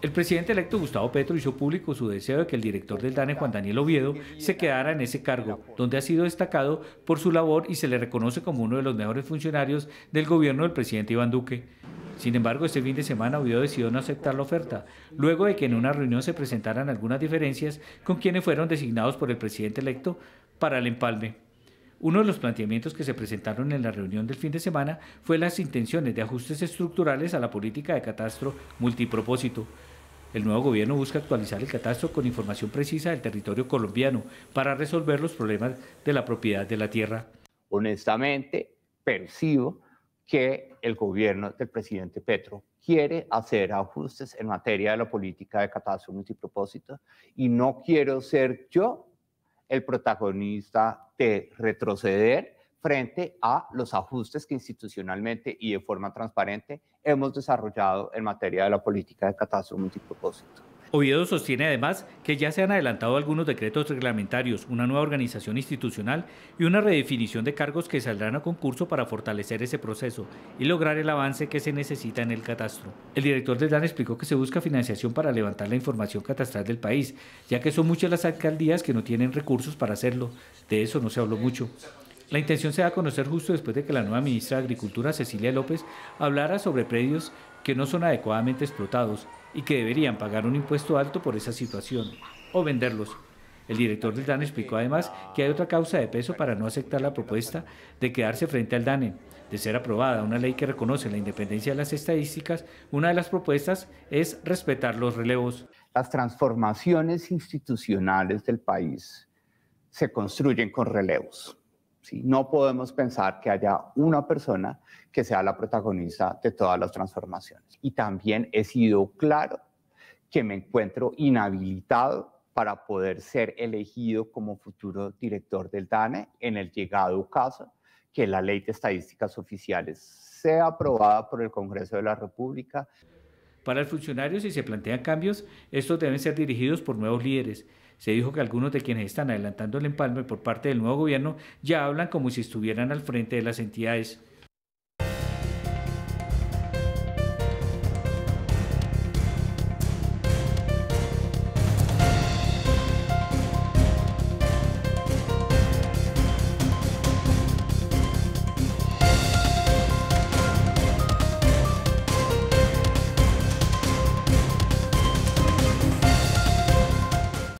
El presidente electo Gustavo Petro hizo público su deseo de que el director del DANE, Juan Daniel Oviedo, se quedara en ese cargo, donde ha sido destacado por su labor y se le reconoce como uno de los mejores funcionarios del gobierno del presidente Iván Duque. Sin embargo, este fin de semana Oviedo decidió no aceptar la oferta, luego de que en una reunión se presentaran algunas diferencias con quienes fueron designados por el presidente electo para el empalme. Uno de los planteamientos que se presentaron en la reunión del fin de semana fue las intenciones de ajustes estructurales a la política de catastro multipropósito. El nuevo gobierno busca actualizar el catastro con información precisa del territorio colombiano para resolver los problemas de la propiedad de la tierra. Honestamente, percibo que el gobierno del presidente Petro quiere hacer ajustes en materia de la política de catastro multipropósito y no quiero ser yo el protagonista de retroceder frente a los ajustes que institucionalmente y de forma transparente hemos desarrollado en materia de la política de catástrofe multipropósito. Oviedo sostiene además que ya se han adelantado algunos decretos reglamentarios, una nueva organización institucional y una redefinición de cargos que saldrán a concurso para fortalecer ese proceso y lograr el avance que se necesita en el catastro. El director del DAN explicó que se busca financiación para levantar la información catastral del país, ya que son muchas las alcaldías que no tienen recursos para hacerlo. De eso no se habló mucho. La intención se da a conocer justo después de que la nueva ministra de Agricultura, Cecilia López, hablara sobre predios que no son adecuadamente explotados y que deberían pagar un impuesto alto por esa situación o venderlos. El director del DANE explicó además que hay otra causa de peso para no aceptar la propuesta de quedarse frente al DANE. De ser aprobada una ley que reconoce la independencia de las estadísticas, una de las propuestas es respetar los relevos. Las transformaciones institucionales del país se construyen con relevos. No podemos pensar que haya una persona que sea la protagonista de todas las transformaciones. Y también he sido claro que me encuentro inhabilitado para poder ser elegido como futuro director del DANE en el llegado caso que la ley de estadísticas oficiales sea aprobada por el Congreso de la República. Para el funcionario, si se plantean cambios, estos deben ser dirigidos por nuevos líderes. Se dijo que algunos de quienes están adelantando el empalme por parte del nuevo gobierno ya hablan como si estuvieran al frente de las entidades.